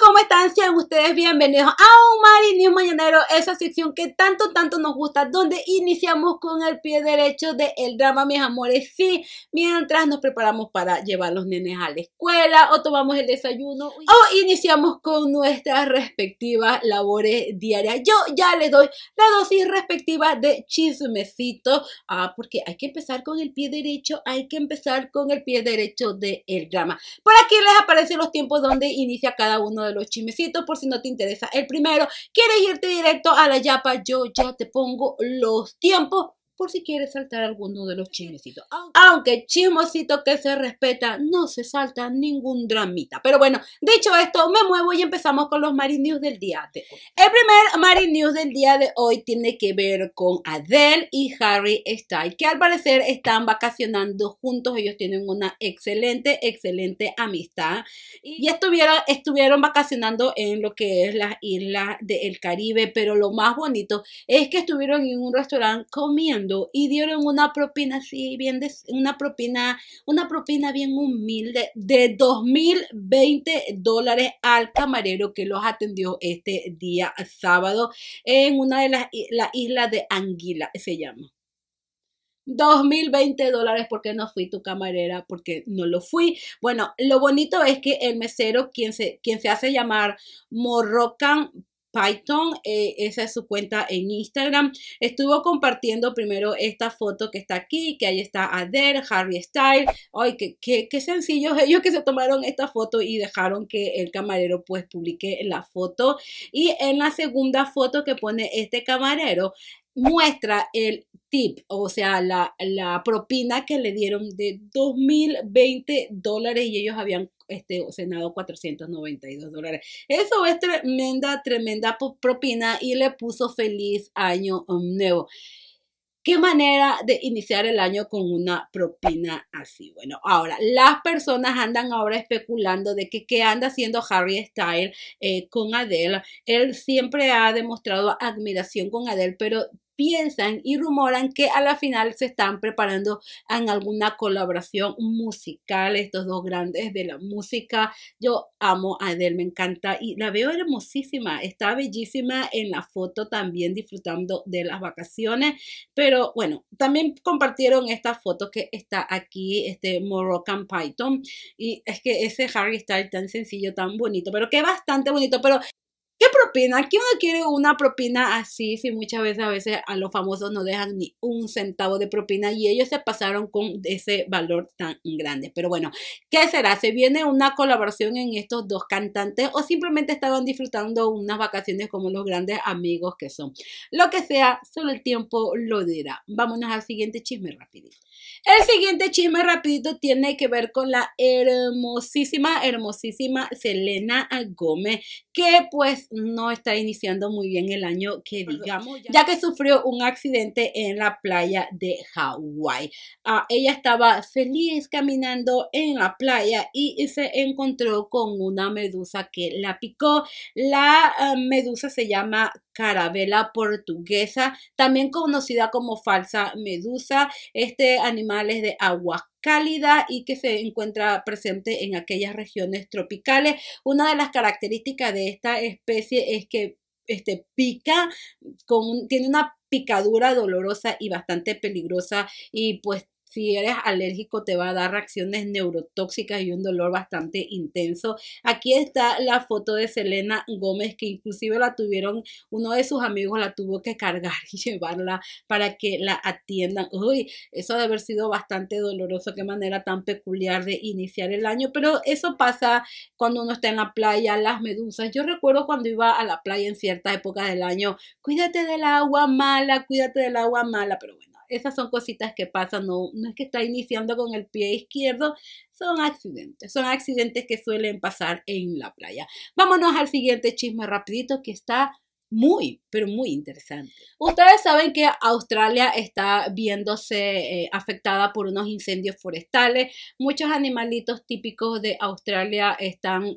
¿cómo están? Sean ustedes bienvenidos a un un Mañanero, esa sección que tanto, tanto nos gusta, donde iniciamos con el pie derecho del el drama, mis amores. Sí, mientras nos preparamos para llevar los nenes a la escuela, o tomamos el desayuno, o iniciamos con nuestras respectivas labores diarias. Yo ya les doy la dosis respectiva de chismecito, ah, porque hay que empezar con el pie derecho, hay que empezar con el pie derecho del el drama. Por aquí les aparecen los tiempos donde inicia cada uno uno de los chismecitos por si no te interesa el primero. ¿Quieres irte directo a la Yapa? Yo ya te pongo los tiempos por si quiere saltar alguno de los chismecitos. Ah, Aunque chismosito que se respeta, no se salta ningún dramita. Pero bueno, dicho esto, me muevo y empezamos con los marine News del día El primer marine News del día de hoy tiene que ver con Adele y Harry Style que al parecer están vacacionando juntos. Ellos tienen una excelente, excelente amistad. Y estuvieron, estuvieron vacacionando en lo que es las islas del Caribe, pero lo más bonito es que estuvieron en un restaurante comiendo y dieron una propina así, bien, de, una propina, una propina bien humilde de 2.020 dólares al camarero que los atendió este día sábado en una de las islas de Anguila, se llama. 2020 dólares porque no fui tu camarera, porque no lo fui. Bueno, lo bonito es que el mesero, quien se, quien se hace llamar Morrocan Python. Eh, esa es su cuenta en Instagram. Estuvo compartiendo primero esta foto que está aquí, que ahí está Adele, Harry Style Ay, qué, qué, qué sencillo ellos que se tomaron esta foto y dejaron que el camarero pues publique la foto. Y en la segunda foto que pone este camarero, muestra el tip, o sea, la, propina que le dieron de 2.020 dólares y ellos habían este, cenado 492 dólares. Eso es tremenda, tremenda propina y le puso feliz año um, nuevo. ¿Qué manera de iniciar el año con una propina así? Bueno, ahora, las personas andan ahora especulando de que qué anda haciendo Harry Styles eh, con Adele. Él siempre ha demostrado admiración con Adele, pero piensan y rumoran que a la final se están preparando en alguna colaboración musical, estos dos grandes de la música. Yo amo a Adele, me encanta y la veo hermosísima, está bellísima en la foto también disfrutando de las vacaciones, pero bueno, también compartieron esta foto que está aquí, este Moroccan Python, y es que ese Harry Styles tan sencillo, tan bonito, pero que bastante bonito, pero ¿Qué propina? ¿Quién no quiere una propina así si muchas veces a veces a los famosos no dejan ni un centavo de propina y ellos se pasaron con ese valor tan grande? Pero bueno, ¿qué será? ¿Se viene una colaboración en estos dos cantantes o simplemente estaban disfrutando unas vacaciones como los grandes amigos que son? Lo que sea, solo el tiempo lo dirá. Vámonos al siguiente chisme rapidito. El siguiente chisme rapidito tiene que ver con la hermosísima, hermosísima Selena Gómez, que pues no está iniciando muy bien el año que digamos, ya que sufrió un accidente en la playa de Hawái. Ah, ella estaba feliz caminando en la playa y se encontró con una medusa que la picó. La ah, medusa se llama carabela portuguesa, también conocida como falsa medusa. Este animal es de agua cálida y que se encuentra presente en aquellas regiones tropicales. Una de las características de esta especie es que este, pica, con, tiene una picadura dolorosa y bastante peligrosa y pues si eres alérgico te va a dar reacciones neurotóxicas y un dolor bastante intenso. Aquí está la foto de Selena Gómez que inclusive la tuvieron, uno de sus amigos la tuvo que cargar y llevarla para que la atiendan. Uy, eso debe haber sido bastante doloroso, qué manera tan peculiar de iniciar el año, pero eso pasa cuando uno está en la playa, las medusas. Yo recuerdo cuando iba a la playa en cierta época del año, cuídate del agua mala, cuídate del agua mala, pero bueno esas son cositas que pasan, no, es que está iniciando con el pie izquierdo, son accidentes, son accidentes que suelen pasar en la playa. Vámonos al siguiente chisme rapidito que está muy, pero muy interesante. Ustedes saben que Australia está viéndose eh, afectada por unos incendios forestales. Muchos animalitos típicos de Australia están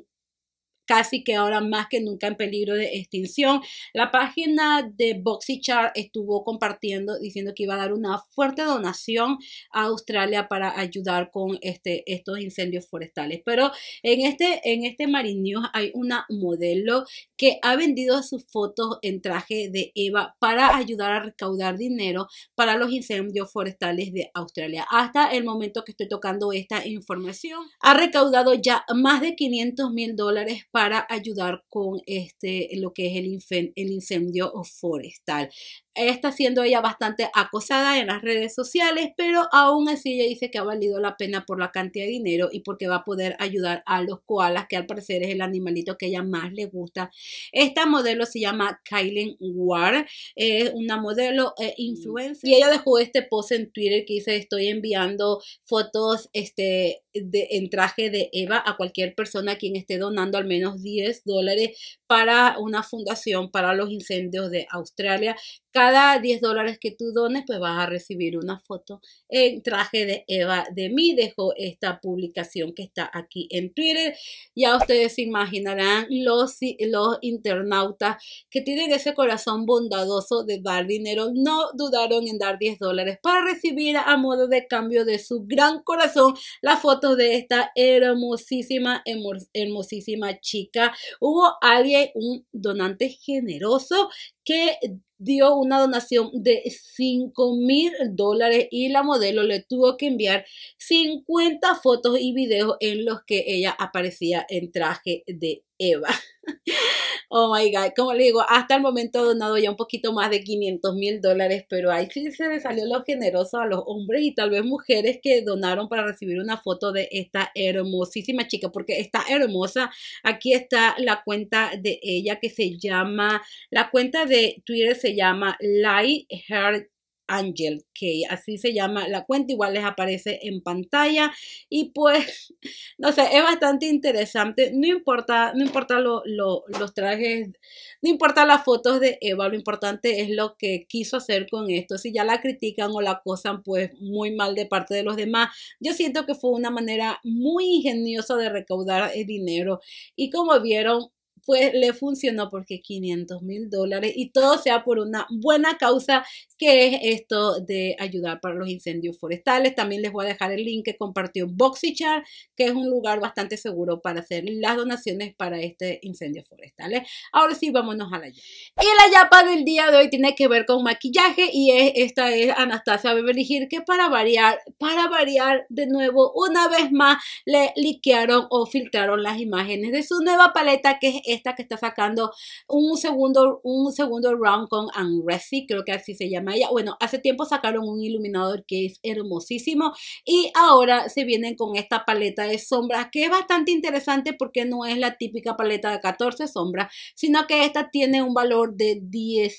casi que ahora más que nunca en peligro de extinción. La página de BoxyChart estuvo compartiendo diciendo que iba a dar una fuerte donación a Australia para ayudar con este, estos incendios forestales. Pero en este, en este Marine News hay una modelo que ha vendido sus fotos en traje de Eva para ayudar a recaudar dinero para los incendios forestales de Australia. Hasta el momento que estoy tocando esta información, ha recaudado ya más de 500 mil dólares para ayudar con este, lo que es el, incendio, forestal. Está siendo ella bastante acosada en las redes sociales, pero aún así ella dice que ha valido la pena por la cantidad de dinero y porque va a poder ayudar a los koalas, que al parecer es el animalito que a ella más le gusta. Esta modelo se llama Kylen Ward, es una modelo eh, mm. influencer. Y ella dejó este post en Twitter que dice, estoy enviando fotos este, de, en traje de Eva a cualquier persona quien esté donando al menos 10 dólares para una fundación para los incendios de Australia cada 10 dólares que tú dones, pues vas a recibir una foto en traje de Eva de mí. Dejo esta publicación que está aquí en Twitter. Ya ustedes se imaginarán los, los internautas que tienen ese corazón bondadoso de dar dinero. No dudaron en dar 10 dólares para recibir a modo de cambio de su gran corazón la foto de esta hermosísima, hermosísima chica. Hubo alguien, un donante generoso que dio una donación de 5 mil dólares y la modelo le tuvo que enviar 50 fotos y videos en los que ella aparecía en traje de Eva. Oh my God, como le digo, hasta el momento ha donado ya un poquito más de 500 mil dólares, pero ahí sí se le salió lo generoso a los hombres y tal vez mujeres que donaron para recibir una foto de esta hermosísima chica, porque está hermosa. Aquí está la cuenta de ella que se llama, la cuenta de Twitter se llama Light Angel que Así se llama la cuenta, igual les aparece en pantalla. Y pues, no sé, es bastante interesante. No importa, no importa lo, los trajes, no importa las fotos de Eva, lo importante es lo que quiso hacer con esto. Si ya la critican o la acosan, pues muy mal de parte de los demás. Yo siento que fue una manera muy ingeniosa de recaudar el dinero. Y como vieron, pues le funcionó porque 500 mil dólares y todo sea por una buena causa que es esto de ayudar para los incendios forestales. También les voy a dejar el link que compartió BoxyCharm que es un lugar bastante seguro para hacer las donaciones para este incendio forestal. ¿eh? Ahora sí, vámonos a la yapa. Y la yapa del día de hoy tiene que ver con maquillaje y es, esta es Anastasia Beverly Hills que para variar, para variar de nuevo, una vez más le liquearon o filtraron las imágenes de su nueva paleta que es esta que está sacando un segundo, un segundo round con Unresi, creo que así se llama ella. Bueno, hace tiempo sacaron un iluminador que es hermosísimo y ahora se vienen con esta paleta de sombras que es bastante interesante porque no es la típica paleta de 14 sombras, sino que esta tiene un valor de 10,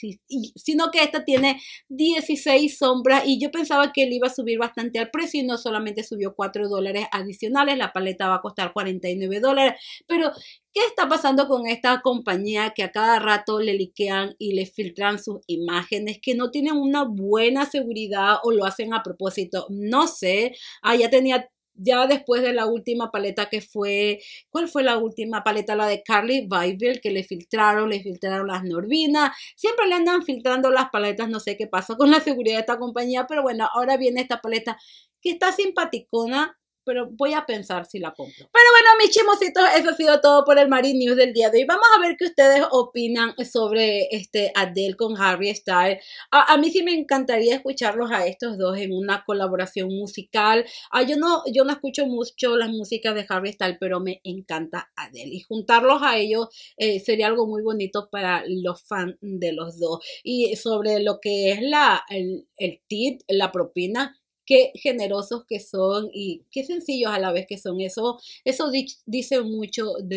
sino que esta tiene 16 sombras y yo pensaba que él iba a subir bastante al precio y no solamente subió 4 dólares adicionales, la paleta va a costar 49 dólares, pero ¿Qué está pasando con esta compañía que a cada rato le liquean y le filtran sus imágenes, que no tienen una buena seguridad o lo hacen a propósito? No sé. Ah, ya tenía ya después de la última paleta que fue, ¿cuál fue la última paleta? La de Carly Bible, que le filtraron, le filtraron las Norvinas. Siempre le andan filtrando las paletas, no sé qué pasó con la seguridad de esta compañía, pero bueno, ahora viene esta paleta que está simpaticona, pero voy a pensar si la compro. Pero bueno, mis chimositos, eso ha sido todo por el Marine News del día de hoy. Vamos a ver qué ustedes opinan sobre este Adele con Harry Styles. A, mí sí me encantaría escucharlos a estos dos en una colaboración musical. Ah, yo, no, yo no escucho mucho las músicas de Harry Styles, pero me encanta Adele. Y juntarlos a ellos eh, sería algo muy bonito para los fans de los dos. Y sobre lo que es la, el, el la propina, qué generosos que son y qué sencillos a la vez que son. Eso, eso dice mucho mm,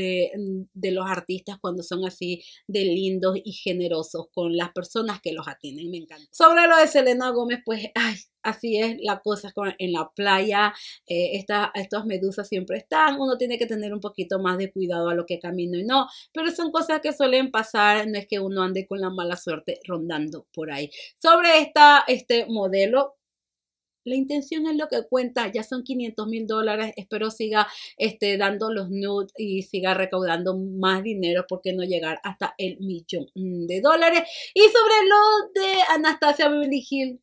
de, los artistas cuando son así de lindos y generosos con las personas que los atienden. Me encanta. Sobre lo de Selena Gómez, pues, ay, así es la cosa en la playa. Eh, estas medusas siempre están. Uno tiene que tener un poquito más de cuidado a lo que camino y no. Pero son cosas que suelen pasar. No es que uno ande con la mala suerte rondando por ahí. Sobre esta, este modelo, la intención es lo que cuenta, ya son 500 mil dólares, espero siga este, dando los nudes y siga recaudando más dinero porque no llegar hasta el millón de dólares. Y sobre lo de Anastasia Beverly Hill,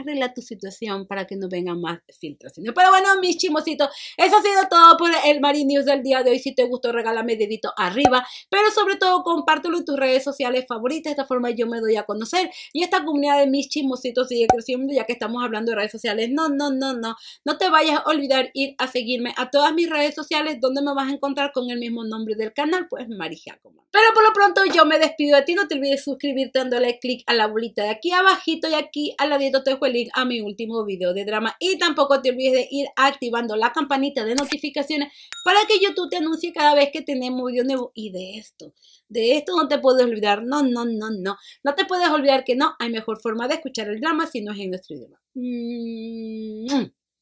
arregla tu situación para que no vengan más filtraciones. Pero bueno, mis chimositos, eso ha sido todo por el Marine News del día de hoy. Si te gustó, regálame dedito arriba, pero sobre todo compártelo en tus redes sociales favoritas. De esta forma yo me doy a conocer y esta comunidad de mis chimositos sigue creciendo ya que estamos hablando de redes sociales. No, no, no, no. No te vayas a olvidar ir a seguirme a todas mis redes sociales donde me vas a encontrar con el mismo nombre del canal, pues Mari Giacomo. Pero por lo pronto yo me despido de ti. No te olvides suscribirte dándole click a la bolita de aquí abajito y aquí al ladito, te el link a mi último video de drama y tampoco te olvides de ir activando la campanita de notificaciones para que YouTube te anuncie cada vez que tenemos video nuevo y de esto. De esto no te puedes olvidar, no, no, no, no. No te puedes olvidar que no hay mejor forma de escuchar el drama si no es en nuestro idioma. Mmm,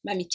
va mi